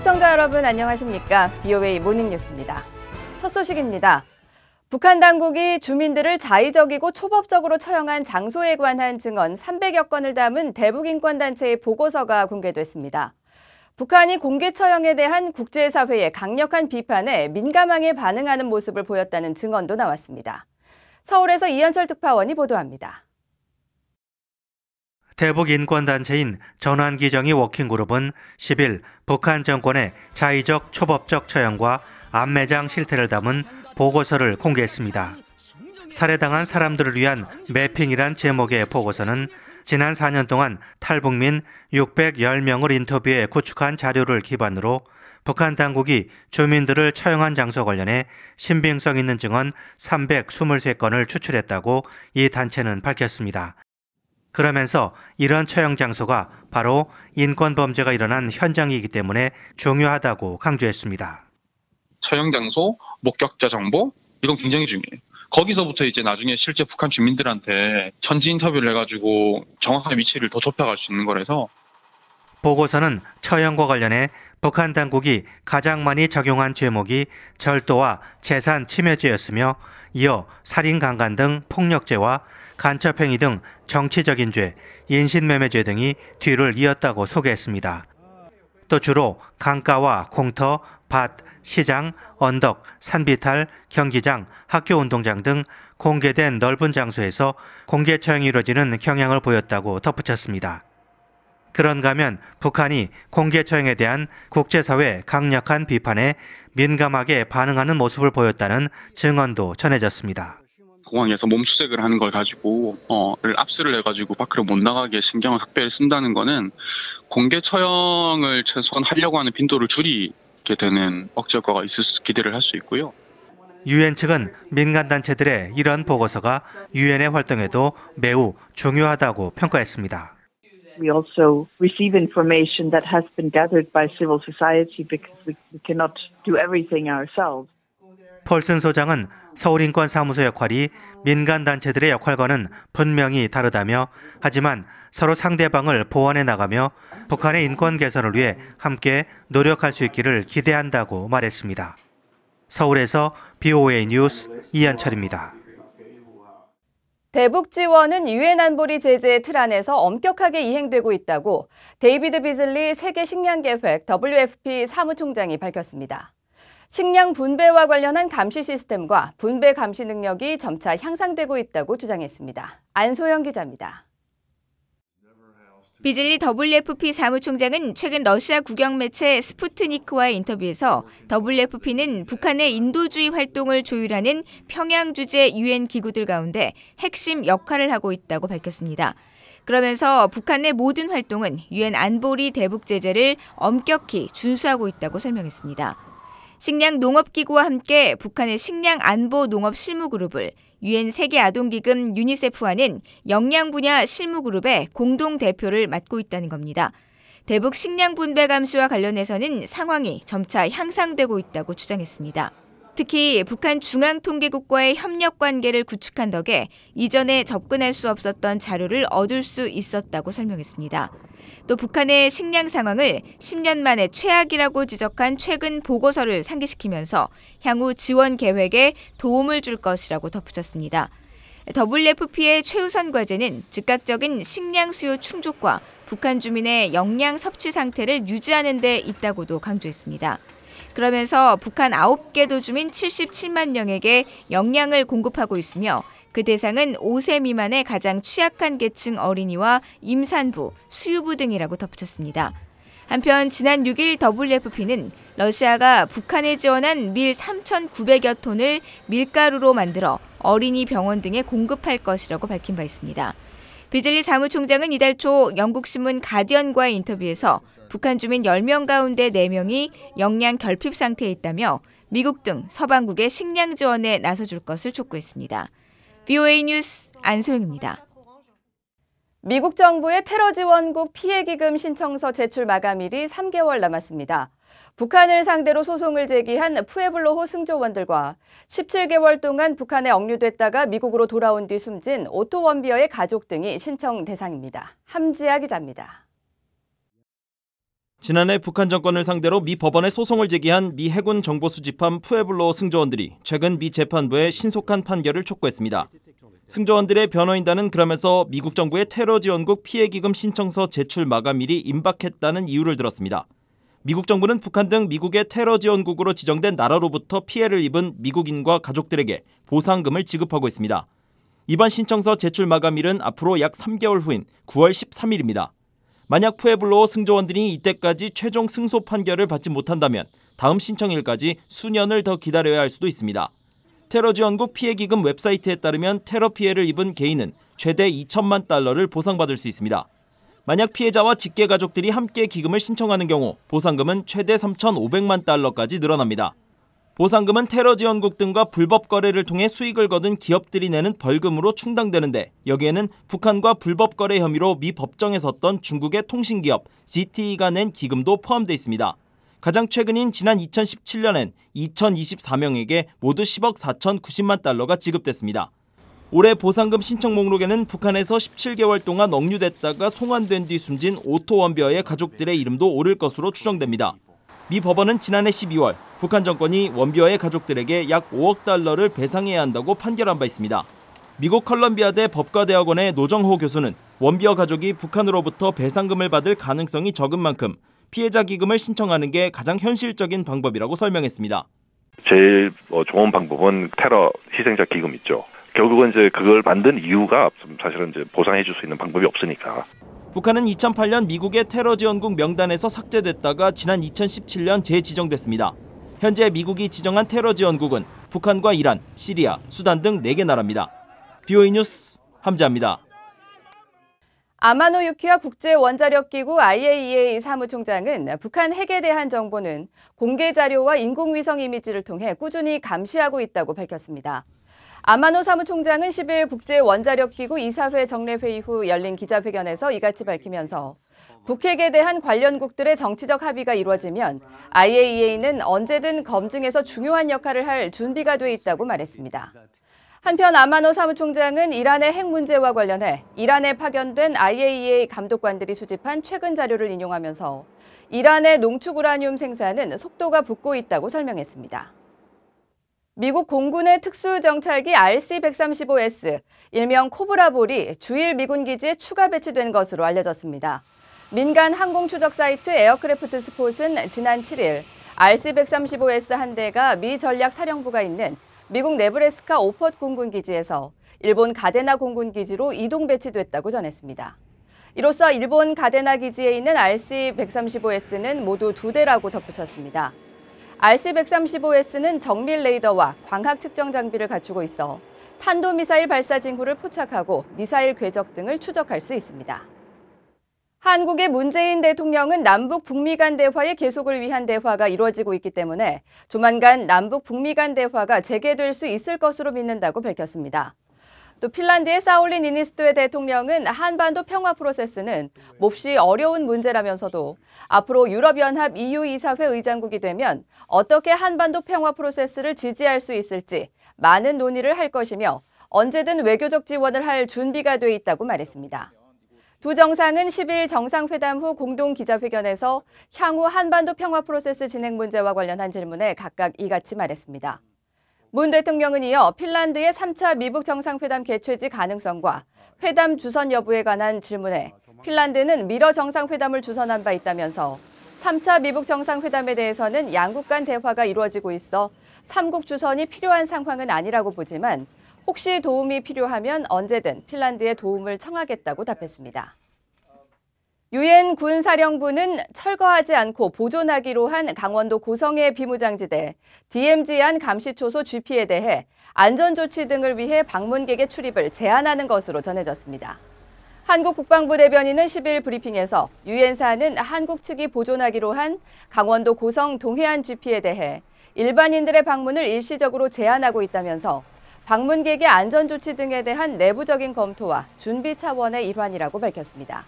시청자 여러분 안녕하십니까? BOA 모닝뉴스입니다. 첫 소식입니다. 북한 당국이 주민들을 자의적이고 초법적으로 처형한 장소에 관한 증언 300여 건을 담은 대북인권단체의 보고서가 공개됐습니다. 북한이 공개 처형에 대한 국제사회의 강력한 비판에 민감하게 반응하는 모습을 보였다는 증언도 나왔습니다. 서울에서 이현철 특파원이 보도합니다. 대북 인권단체인 전환기정의 워킹그룹은 10일 북한 정권의 자의적 초법적 처형과 안매장 실태를 담은 보고서를 공개했습니다. 살해당한 사람들을 위한 매핑이란 제목의 보고서는 지난 4년 동안 탈북민 610명을 인터뷰해 구축한 자료를 기반으로 북한 당국이 주민들을 처형한 장소 관련해 신빙성 있는 증언 323건을 추출했다고 이 단체는 밝혔습니다. 그러면서 이런 처형 장소가 바로 인권 범죄가 일어난 현장이기 때문에 중요하다고 강조했습니다. 처형 장소, 목격자 정보 이건 굉장히 중요해요. 거기서부터 이제 나중에 실제 북한 주민들한테 전지 인터뷰를 해가지고 정확한 위치를 더 좁혀갈 수 있는 거라서 보고서는 처형과 관련해 북한 당국이 가장 많이 적용한 죄목이 절도와 재산 침해죄였으며 이어 살인 강간 등 폭력죄와 간첩행위 등 정치적인 죄, 인신매매죄 등이 뒤를 이었다고 소개했습니다. 또 주로 강가와 공터, 밭, 시장, 언덕, 산비탈, 경기장, 학교 운동장 등 공개된 넓은 장소에서 공개 처형이 이루어지는 경향을 보였다고 덧붙였습니다. 그런가 하면 북한이 공개처형에 대한 국제사회 강력한 비판에 민감하게 반응하는 모습을 보였다는 증언도 전해졌습니다. 공항에서 몸수색을 하는 걸 가지고 어 압수를 해가지고 밖으로 못 나가게 신경을 각별히 쓴다는 거는 공개 처형을 최소한 하려고 하는 빈도를 줄이게 되는 억제 효과가 있을 수 기대를 할 수 있고요. 유엔 측은 민간 단체들의 이런 보고서가 유엔의 활동에도 매우 중요하다고 평가했습니다. we also receive information that has been gathered by civil society because we, we cannot do everything ourselves. 펄슨 소장은 서울인권사무소 역할이 민간단체들의 역할과는 분명히 다르다며 하지만 서로 상대방을 보완해 나가며 북한의 인권 개선을 위해 함께 노력할 수 있기를 기대한다고 말했습니다. 서울에서 BOA 뉴스 이한철입니다. 대북 지원은 유엔 안보리 제재의 틀 안에서 엄격하게 이행되고 있다고 데이비드 비즐리 세계 식량 계획 WFP 사무총장이 밝혔습니다. 식량 분배와 관련한 감시 시스템과 분배 감시 능력이 점차 향상되고 있다고 주장했습니다. 안소영 기자입니다. 비즐리 WFP 사무총장은 최근 러시아 국영 매체 스푸트니크와의 인터뷰에서 WFP는 북한의 인도주의 활동을 조율하는 평양 주재 유엔 기구들 가운데 핵심 역할을 하고 있다고 밝혔습니다. 그러면서 북한의 모든 활동은 유엔 안보리 대북 제재를 엄격히 준수하고 있다고 설명했습니다. 식량 농업 기구와 함께 북한의 식량 안보 농업 실무 그룹을 유엔 세계 아동기금 유니세프와는 영양 분야 실무그룹의 공동 대표를 맡고 있다는 겁니다. 대북 식량 분배 감시와 관련해서는 상황이 점차 향상되고 있다고 주장했습니다. 특히 북한 중앙통계국과의 협력 관계를 구축한 덕에 이전에 접근할 수 없었던 자료를 얻을 수 있었다고 설명했습니다. 또 북한의 식량 상황을 10년 만에 최악이라고 지적한 최근 보고서를 상기시키면서 향후 지원 계획에 도움을 줄 것이라고 덧붙였습니다. WFP의 최우선 과제는 즉각적인 식량 수요 충족과 북한 주민의 영양 섭취 상태를 유지하는 데 있다고도 강조했습니다. 그러면서 북한 9개 도주민 77만 명에게 영양을 공급하고 있으며 그 대상은 5세 미만의 가장 취약한 계층 어린이와 임산부, 수유부 등이라고 덧붙였습니다. 한편 지난 6일 WFP는 러시아가 북한에 지원한 밀 3,900여 톤을 밀가루로 만들어 어린이 병원 등에 공급할 것이라고 밝힌 바 있습니다. 비즐리 사무총장은 이달 초 영국 신문 가디언과의 인터뷰에서 북한 주민 10명 가운데 4명이 영양 결핍 상태에 있다며 미국 등 서방국의 식량 지원에 나서줄 것을 촉구했습니다. BOA 뉴스 안소영입니다. 미국 정부의 테러 지원국 피해 기금 신청서 제출 마감일이 3개월 남았습니다. 북한을 상대로 소송을 제기한 푸에블로 호승조원들과 17개월 동안 북한에 억류됐다가 미국으로 돌아온 뒤 숨진 오토 원비어의 가족 등이 신청 대상입니다. 함지아 기자입니다. 지난해 북한 정권을 상대로 미 법원에 소송을 제기한 미 해군 정보수집함 푸에블로 승조원들이 최근 미 재판부에 신속한 판결을 촉구했습니다. 승조원들의 변호인단은 그러면서 미국 정부의 테러 지원국 피해기금 신청서 제출 마감일이 임박했다는 이유를 들었습니다. 미국 정부는 북한 등 미국의 테러 지원국으로 지정된 나라로부터 피해를 입은 미국인과 가족들에게 보상금을 지급하고 있습니다. 이번 신청서 제출 마감일은 앞으로 약 3개월 후인 9월 13일입니다. 만약 푸에블로 승조원들이 이때까지 최종 승소 판결을 받지 못한다면 다음 신청일까지 수년을 더 기다려야 할 수도 있습니다. 테러 지원국 피해 기금 웹사이트에 따르면 테러 피해를 입은 개인은 최대 2천만 달러를 보상받을 수 있습니다. 만약 피해자와 직계 가족들이 함께 기금을 신청하는 경우 보상금은 최대 3,500만 달러까지 늘어납니다. 보상금은 테러 지원국 등과 불법 거래를 통해 수익을 거둔 기업들이 내는 벌금으로 충당되는데 여기에는 북한과 불법 거래 혐의로 미 법정에 섰던 중국의 통신기업 ZTE가 낸 기금도 포함돼 있습니다. 가장 최근인 지난 2017년엔 2024명에게 모두 10억 4,090만 달러가 지급됐습니다. 올해 보상금 신청 목록에는 북한에서 17개월 동안 억류됐다가 송환된 뒤 숨진 오토 원비어의 가족들의 이름도 오를 것으로 추정됩니다. 미 법원은 지난해 12월 북한 정권이 원비어의 가족들에게 약 5억 달러를 배상해야 한다고 판결한 바 있습니다. 미국 컬럼비아대 법과대학원의 노정호 교수는 원비어 가족이 북한으로부터 배상금을 받을 가능성이 적은 만큼 피해자 기금을 신청하는 게 가장 현실적인 방법이라고 설명했습니다. 제일 뭐 좋은 방법은 테러 희생자 기금 있죠. 결국은 이제 그걸 만든 이유가 사실은 이제 보상해 줄 수 있는 방법이 없으니까. 북한은 2008년 미국의 테러 지원국 명단에서 삭제됐다가 지난 2017년 재지정됐습니다. 현재 미국이 지정한 테러 지원국은 북한과 이란, 시리아, 수단 등 4개 나라입니다. BOE 뉴스 함자입니다. 아마노 유키와 국제원자력기구 IAEA 사무총장은 북한 핵에 대한 정보는 공개 자료와 인공위성 이미지를 통해 꾸준히 감시하고 있다고 밝혔습니다. 아마노 사무총장은 10일 국제원자력기구 이사회 정례회의 후 열린 기자회견에서 이같이 밝히면서 북핵에 대한 관련국들의 정치적 합의가 이루어지면 IAEA는 언제든 검증에서 중요한 역할을 할 준비가 돼 있다고 말했습니다. 한편 아마노 사무총장은 이란의 핵 문제와 관련해 이란에 파견된 IAEA 감독관들이 수집한 최근 자료를 인용하면서 이란의 농축 우라늄 생산은 속도가 붙고 있다고 설명했습니다. 미국 공군의 특수정찰기 RC-135S, 일명 코브라볼이 주일 미군 기지에 추가 배치된 것으로 알려졌습니다. 민간 항공 추적 사이트 에어크래프트 스폿은 지난 7일 RC-135S 한 대가 미 전략 사령부가 있는 미국 네브래스카 오퍼 공군 기지에서 일본 가데나 공군 기지로 이동 배치됐다고 전했습니다. 이로써 일본 가데나 기지에 있는 RC-135S는 모두 두 대라고 덧붙였습니다. RC-135S는 정밀 레이더와 광학 측정 장비를 갖추고 있어 탄도미사일 발사 징후를 포착하고 미사일 궤적 등을 추적할 수 있습니다. 한국의 문재인 대통령은 남북 북미 간 대화의 계속을 위한 대화가 이루어지고 있기 때문에 조만간 남북 북미 간 대화가 재개될 수 있을 것으로 믿는다고 밝혔습니다. 또 핀란드의 사울리 니니스토의 대통령은 한반도 평화 프로세스는 몹시 어려운 문제라면서도 앞으로 유럽연합 EU 이사회 의장국이 되면 어떻게 한반도 평화 프로세스를 지지할 수 있을지 많은 논의를 할 것이며 언제든 외교적 지원을 할 준비가 돼 있다고 말했습니다. 두 정상은 10일 정상회담 후 공동 기자회견에서 향후 한반도 평화 프로세스 진행 문제와 관련한 질문에 각각 이같이 말했습니다. 문 대통령은 이어 핀란드의 3차 미북 정상회담 개최지 가능성과 회담 주선 여부에 관한 질문에 핀란드는 미러 정상회담을 주선한 바 있다면서 3차 미북 정상회담에 대해서는 양국 간 대화가 이루어지고 있어 3국 주선이 필요한 상황은 아니라고 보지만 혹시 도움이 필요하면 언제든 핀란드의 도움을 청하겠다고 답했습니다. 유엔 군사령부는 철거하지 않고 보존하기로 한 강원도 고성의 비무장지대 DMZ안 감시초소 GP에 대해 안전조치 등을 위해 방문객의 출입을 제한하는 것으로 전해졌습니다. 한국 국방부 대변인은 10일 브리핑에서 유엔사는 한국 측이 보존하기로 한 강원도 고성 동해안 GP에 대해 일반인들의 방문을 일시적으로 제한하고 있다면서 방문객의 안전조치 등에 대한 내부적인 검토와 준비 차원의 일환이라고 밝혔습니다.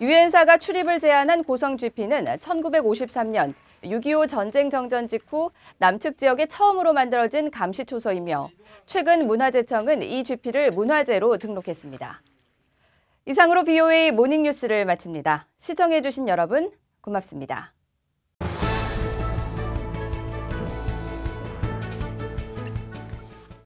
유엔사가 출입을 제한한 고성GP는 1953년 6.25 전쟁 정전 직후 남측 지역에 처음으로 만들어진 감시초소이며 최근 문화재청은 이 GP를 문화재로 등록했습니다. 이상으로 BOA 모닝뉴스를 마칩니다. 시청해주신 여러분 고맙습니다.